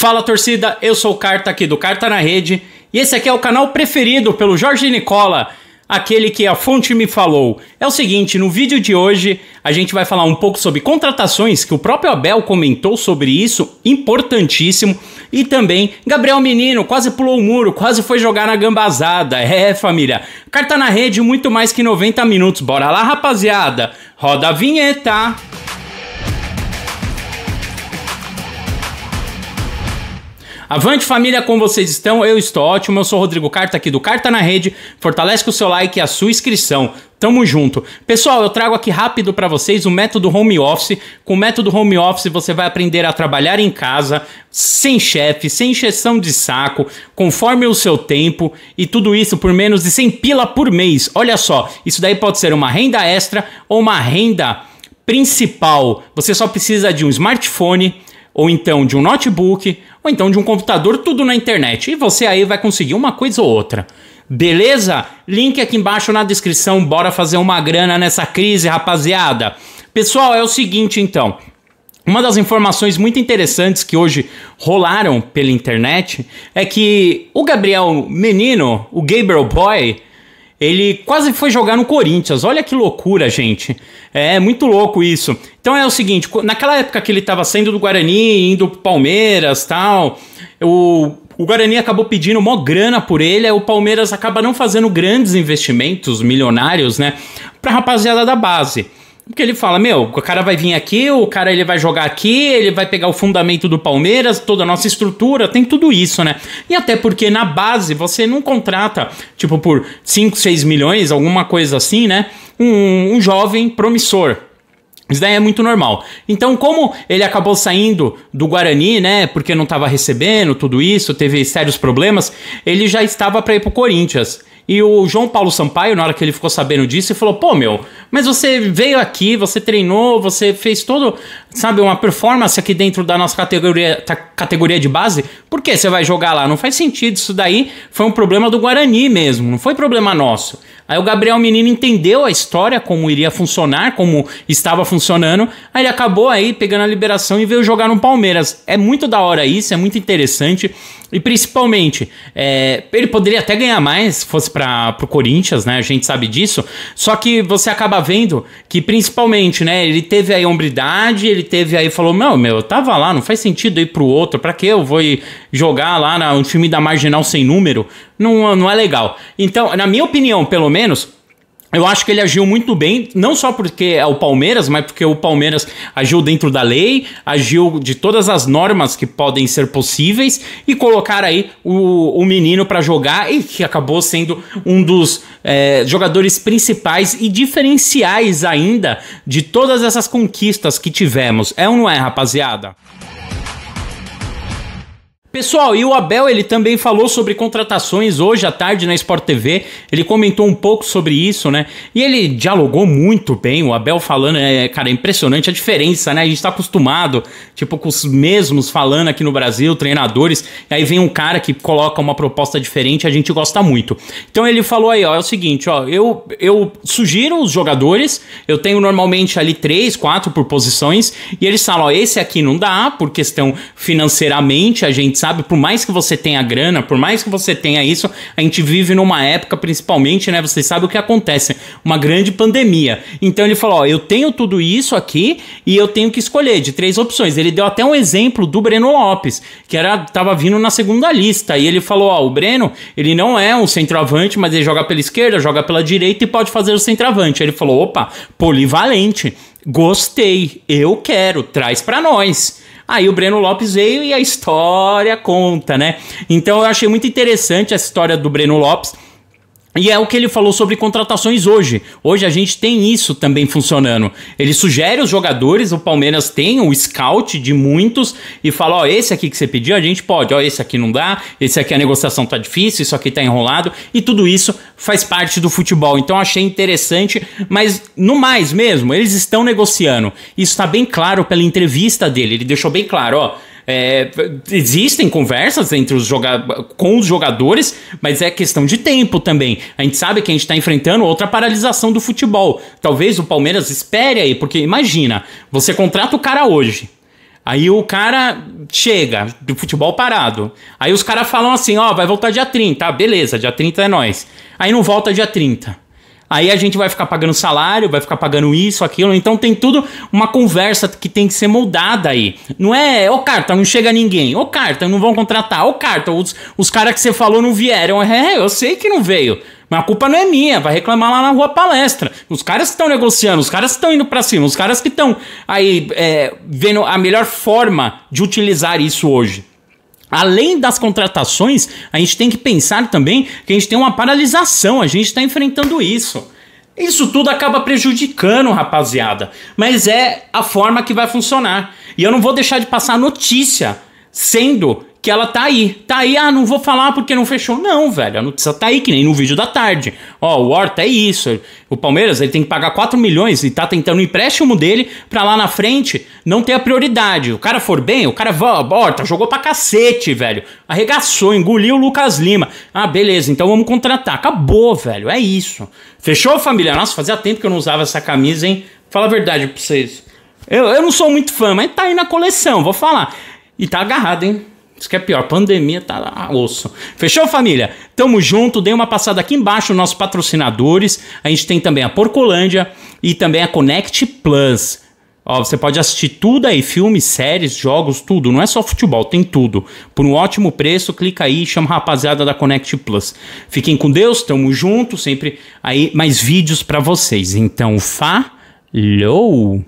Fala torcida, eu sou o Carta aqui do Carta na Rede e esse aqui é o canal preferido pelo Jorge Nicola, aquele que a fonte me falou. É o seguinte, no vídeo de hoje a gente vai falar um pouco sobre contratações, que o próprio Abel comentou sobre isso, importantíssimo, e também Gabriel Menino quase pulou o muro, quase foi jogar na gambazada. É, família, Carta na Rede, muito mais que 90 minutos. Bora lá, rapaziada, roda a vinheta! Avante família, como vocês estão? Eu estou ótimo, eu sou Rodrigo Carta aqui do Carta na Rede. Fortalece com o seu like e a sua inscrição. Tamo junto. Pessoal, eu trago aqui rápido para vocês o método home office. Com o método home office você vai aprender a trabalhar em casa, sem chefe, sem injeção de saco, conforme o seu tempo e tudo isso por menos de 100 pila por mês. Olha só, isso daí pode ser uma renda extra ou uma renda principal. Você só precisa de um smartphone ou então de um notebook ou então de um computador, tudo na internet. E você aí vai conseguir uma coisa ou outra. Beleza? Link aqui embaixo na descrição. Bora fazer uma grana nessa crise, rapaziada. Pessoal, é o seguinte então. Uma das informações muito interessantes que hoje rolaram pela internet é que o Gabriel Menino, o Gabriel Boy, ele quase foi jogar no Corinthians. Olha que loucura, gente. É, é muito louco isso. Então é o seguinte, naquela época que ele estava saindo do Guarani, indo pro Palmeiras, tal, o o Guarani acabou pedindo mó grana por ele, aí o Palmeiras acaba não fazendo grandes investimentos milionários, né, pra rapaziada da base. Porque ele fala, meu, o cara vai vir aqui, o cara ele vai jogar aqui, ele vai pegar o fundamento do Palmeiras, toda a nossa estrutura, tem tudo isso, né? E até porque na base você não contrata, tipo, por 5, 6 milhões, alguma coisa assim, né? Um, um jovem promissor. Isso daí é muito normal. Então, como ele acabou saindo do Guarani, né? Porque não estava recebendo tudo isso, teve sérios problemas, ele já estava para ir pro Corinthians. E o João Paulo Sampaio, na hora que ele ficou sabendo disso, ele falou: pô, meu, mas você veio aqui, você treinou, você fez todo sabe, uma performance aqui dentro da nossa categoria, categoria de base, por que você vai jogar lá? Não faz sentido. Isso daí foi um problema do Guarani mesmo, não foi problema nosso. Aí o Gabriel Menino entendeu a história, como iria funcionar, como estava funcionando. Aí ele acabou aí pegando a liberação e veio jogar no Palmeiras. É muito da hora isso, é muito interessante. E principalmente, é, ele poderia até ganhar mais se fosse para o Corinthians, né? A gente sabe disso. Só que você acaba vendo que, principalmente, né? Ele teve a hombridade, ele ele teve aí falou: Meu, meu, eu tava lá, não faz sentido ir pro outro, pra que eu vou jogar lá no um time da marginal sem número? Não, não é legal. Então, na minha opinião, pelo menos, eu acho que ele agiu muito bem, não só porque é o Palmeiras, mas porque o Palmeiras agiu dentro da lei, agiu de todas as normas que podem ser possíveis e colocar aí o, o menino para jogar e que acabou sendo um dos é, jogadores principais e diferenciais ainda de todas essas conquistas que tivemos. É ou não é, rapaziada? Pessoal, e o Abel ele também falou sobre contratações hoje à tarde na Sport TV. Ele comentou um pouco sobre isso, né? E ele dialogou muito bem. O Abel falando, é, cara, é impressionante a diferença, né? A gente tá acostumado, tipo, com os mesmos falando aqui no Brasil, treinadores. E aí vem um cara que coloca uma proposta diferente, a gente gosta muito. Então ele falou aí, ó, é o seguinte, ó, eu, eu sugiro os jogadores. Eu tenho normalmente ali três, quatro por posições. E eles falam, ó, esse aqui não dá por questão financeiramente, a gente sabe? Por mais que você tenha grana, por mais que você tenha isso, a gente vive numa época, principalmente, né? Vocês sabem o que acontece, uma grande pandemia. Então ele falou: ó, eu tenho tudo isso aqui e eu tenho que escolher de três opções. Ele deu até um exemplo do Breno Lopes, que era tava vindo na segunda lista. E ele falou: ó, o Breno, ele não é um centroavante, mas ele joga pela esquerda, joga pela direita e pode fazer o centroavante. ele falou: opa, polivalente. Gostei, eu quero, traz para nós. Aí o Breno Lopes veio e a história conta, né? Então eu achei muito interessante essa história do Breno Lopes. E é o que ele falou sobre contratações hoje. Hoje a gente tem isso também funcionando. Ele sugere os jogadores, o Palmeiras tem o scout de muitos e fala: ó, esse aqui que você pediu, a gente pode, ó, esse aqui não dá, esse aqui a negociação tá difícil, isso aqui tá enrolado, e tudo isso faz parte do futebol. Então achei interessante, mas no mais mesmo, eles estão negociando. Isso tá bem claro pela entrevista dele. Ele deixou bem claro, ó é, existem conversas entre os com os jogadores, mas é questão de tempo também. A gente sabe que a gente está enfrentando outra paralisação do futebol. Talvez o Palmeiras espere aí, porque imagina, você contrata o cara hoje. Aí o cara chega do futebol parado. Aí os caras falam assim: ó, oh, vai voltar dia 30. Ah, beleza, dia 30 é nós. Aí não volta dia 30. Aí a gente vai ficar pagando salário, vai ficar pagando isso, aquilo. Então tem tudo uma conversa que tem que ser moldada aí. Não é, ô carta, não chega ninguém. Ô carta, não vão contratar. Ô carta, os, os caras que você falou não vieram. É, é, eu sei que não veio. Mas a culpa não é minha, vai reclamar lá na rua palestra. Os caras que estão negociando, os caras que estão indo para cima, os caras que estão aí é, vendo a melhor forma de utilizar isso hoje. Além das contratações, a gente tem que pensar também que a gente tem uma paralisação, a gente está enfrentando isso. Isso tudo acaba prejudicando, rapaziada. Mas é a forma que vai funcionar. E eu não vou deixar de passar a notícia, sendo que ela tá aí. Tá aí, ah, não vou falar porque não fechou. Não, velho, a notícia tá aí, que nem no vídeo da tarde. Ó, o Horta tá é isso. O Palmeiras, ele tem que pagar 4 milhões e tá tentando o empréstimo dele pra lá na frente não ter a prioridade. O cara for bem, o cara, Horta, tá, jogou pra cacete, velho. Arregaçou, engoliu o Lucas Lima. Ah, beleza, então vamos contratar. Acabou, velho, é isso. Fechou, família? Nossa, fazia tempo que eu não usava essa camisa, hein? Fala a verdade pra vocês. Eu, eu não sou muito fã, mas tá aí na coleção, vou falar. E tá agarrado, hein? Isso que é pior, pandemia tá lá, osso. Fechou, família? Tamo junto, dê uma passada aqui embaixo nossos patrocinadores. A gente tem também a Porcolândia e também a Connect Plus. Ó, você pode assistir tudo aí, filmes, séries, jogos, tudo. Não é só futebol, tem tudo. Por um ótimo preço, clica aí e chama a rapaziada da Connect Plus. Fiquem com Deus, tamo junto, sempre aí mais vídeos para vocês. Então, falou!